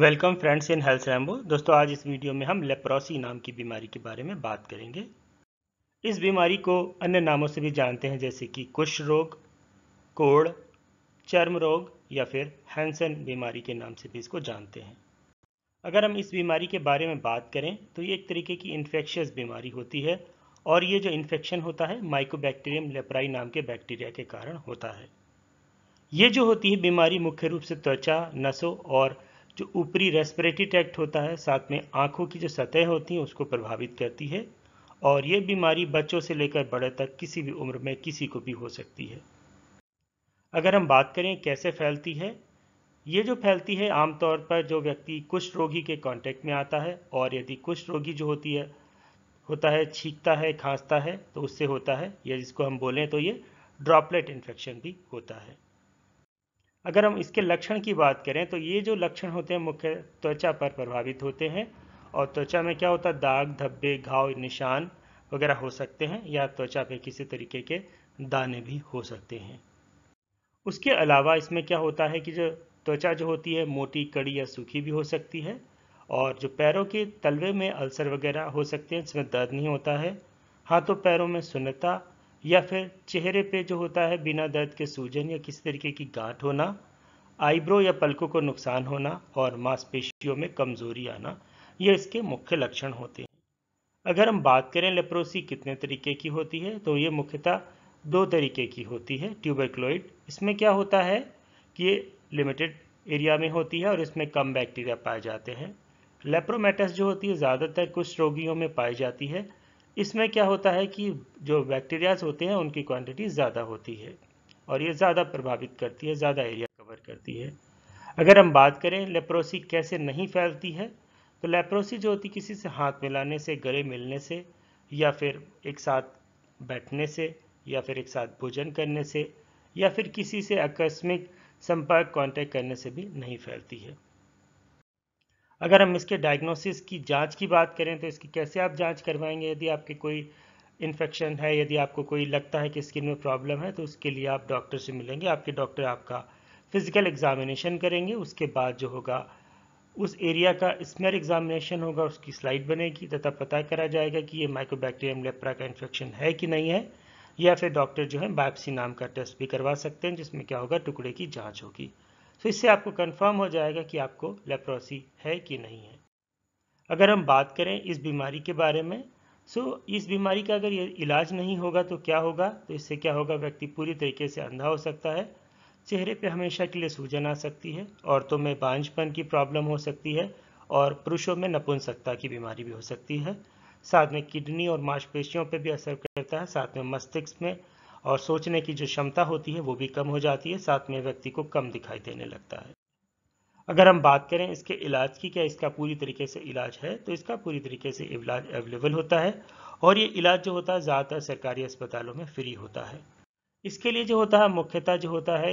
Welcome friends in health Rambo दोस्तों आज इस वीडियो में हम लेप्रोसी नाम की बीमारी के बारे में बात करेंगे इस बीमारी को अन्य नामों से भी जानते हैं जैसे कि कुष्ठ रोग कोड़ चर्म रोग या फिर हैंसन बीमारी के नाम से भी इसको जानते हैं अगर हम इस बीमारी के बारे में बात करें तो ये एक तरीके की इन्फेक्शियस बीमारी होती है और ये जो इन्फेक्शन होता है माइकोबैक्टीरियम लेप्राई नाम के बैक्टीरिया के कारण होता है ये जो होती है बीमारी मुख्य रूप से त्वचा नसों और जो ऊपरी रेस्पिरेटरी ट्रैक्ट होता है साथ में आँखों की जो सतह होती है उसको प्रभावित करती है और ये बीमारी बच्चों से लेकर बड़े तक किसी भी उम्र में किसी को भी हो सकती है अगर हम बात करें कैसे फैलती है ये जो फैलती है आमतौर पर जो व्यक्ति कुष्ठ रोगी के कांटेक्ट में आता है और यदि कुष्ठ रोगी जो होती है होता है छींकता है खांसता है तो उससे होता है या जिसको हम बोलें तो ये ड्रॉपलेट इन्फेक्शन भी होता है अगर हम इसके लक्षण की बात करें तो ये जो लक्षण होते हैं मुख्य त्वचा पर प्रभावित होते हैं और त्वचा में क्या होता है दाग धब्बे घाव निशान वगैरह हो सकते हैं या त्वचा पे किसी तरीके के दाने भी हो सकते हैं उसके अलावा इसमें क्या होता है कि जो त्वचा जो होती है मोटी कड़ी या सूखी भी हो सकती है और जो पैरों के तलवे में अल्सर वगैरह हो सकते हैं इसमें दर्द नहीं होता है हाथों पैरों में सुन्नता या फिर चेहरे पे जो होता है बिना दर्द के सूजन या किसी तरीके की गांठ होना आईब्रो या पलकों को नुकसान होना और मांसपेशियों में कमजोरी आना ये इसके मुख्य लक्षण होते हैं अगर हम बात करें लेप्रोसी कितने तरीके की होती है तो ये मुख्यतः दो तरीके की होती है ट्यूबरक्लोइड इसमें क्या होता है कि ये लिमिटेड एरिया में होती है और इसमें कम बैक्टीरिया पाए जाते हैं लेप्रोमेटस जो होती है ज़्यादातर कुछ रोगियों में पाई जाती है इसमें क्या होता है कि जो बैक्टीरियाज होते हैं उनकी क्वांटिटी ज़्यादा होती है और ये ज़्यादा प्रभावित करती है ज़्यादा एरिया कवर करती है अगर हम बात करें लेप्रोसी कैसे नहीं फैलती है तो लेप्रोसी जो होती किसी से हाथ मिलाने से गले मिलने से या फिर एक साथ बैठने से या फिर एक साथ भोजन करने से या फिर किसी से आकस्मिक संपर्क कांटेक्ट करने से भी नहीं फैलती है अगर हम इसके डायग्नोसिस की जांच की बात करें तो इसकी कैसे आप जांच करवाएंगे यदि आपके कोई इन्फेक्शन है यदि आपको कोई लगता है कि स्किन में प्रॉब्लम है तो उसके लिए आप डॉक्टर से मिलेंगे आपके डॉक्टर आपका फिज़िकल एग्जामिनेशन करेंगे उसके बाद जो होगा उस एरिया का स्मेर एग्जामिनेशन होगा उसकी स्लाइड बनेगी तथा पता करा जाएगा कि ये माइक्रोबैक्टीरियम लेप्रा का इन्फेक्शन है कि नहीं है या फिर डॉक्टर जो है बायोप्सी नाम का टेस्ट भी करवा सकते हैं जिसमें क्या होगा टुकड़े की जाँच होगी तो इससे आपको कंफर्म हो जाएगा कि आपको लेप्रोसी है कि नहीं है अगर हम बात करें इस बीमारी के बारे में सो so, इस बीमारी का अगर ये इलाज नहीं होगा तो क्या होगा तो इससे क्या होगा व्यक्ति पूरी तरीके से अंधा हो सकता है चेहरे पे हमेशा के लिए सूजन आ सकती है औरतों में बांझपन की प्रॉब्लम हो सकती है और पुरुषों में नपुंसकता की बीमारी भी हो सकती है साथ में किडनी और मांसपेशियों पर भी असर करता है साथ में मस्तिष्क में और सोचने की जो क्षमता होती है वो भी कम हो जाती है साथ में व्यक्ति को कम दिखाई देने लगता है अगर हम बात करें इसके इलाज की क्या इसका पूरी तरीके से इलाज है तो इसका पूरी तरीके से इलाज अवेलेबल होता है और ये इलाज जो होता है ज़्यादातर सरकारी अस्पतालों में फ्री होता है इसके लिए जो होता है मुख्यतः जो होता है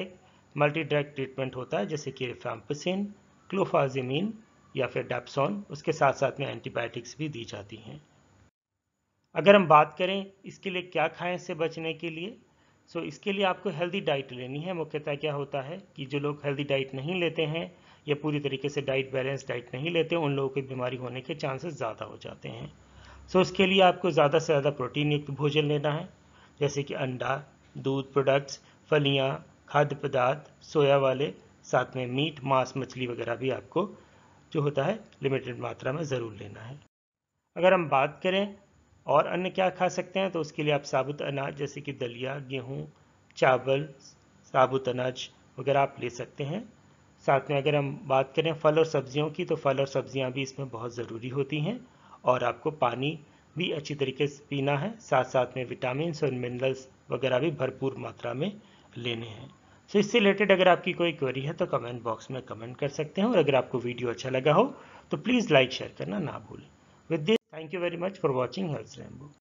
मल्टी ड्रग ट्रीटमेंट होता है जैसे कि रिफाम्पसिन क्लोफाजिमीन या फिर डेप्सॉन उसके साथ साथ में एंटीबायोटिक्स भी दी जाती हैं अगर हम बात करें इसके लिए क्या खाएं से बचने के लिए सो so, इसके लिए आपको हेल्दी डाइट लेनी है मुख्यतः क्या होता है कि जो लोग हेल्दी डाइट नहीं लेते हैं या पूरी तरीके से डाइट बैलेंस डाइट नहीं लेते उन लोगों की बीमारी होने के चांसेस ज़्यादा हो जाते हैं सो so, इसके लिए आपको ज़्यादा से ज़्यादा प्रोटीन युक्त भोजन लेना है जैसे कि अंडा दूध प्रोडक्ट्स फलियाँ खाद्य पदार्थ सोया वाले साथ में मीट मांस मछली वगैरह भी आपको जो होता है लिमिटेड मात्रा में ज़रूर लेना है अगर हम बात करें और अन्य क्या खा सकते हैं तो उसके लिए आप साबुत अनाज जैसे कि दलिया गेहूँ चावल साबुत अनाज वगैरह आप ले सकते हैं साथ में अगर हम बात करें फल और सब्जियों की तो फल और सब्जियां भी इसमें बहुत ज़रूरी होती हैं और आपको पानी भी अच्छी तरीके से पीना है साथ साथ में विटामिन और मिनरल्स वगैरह भी भरपूर मात्रा में लेने हैं सो तो इससे रिलेटेड अगर आपकी कोई क्वेरी है तो कमेंट बॉक्स में कमेंट कर सकते हैं और अगर आपको वीडियो अच्छा लगा हो तो प्लीज़ लाइक शेयर करना ना भूलें with Thank you very much for watching Health Rambo.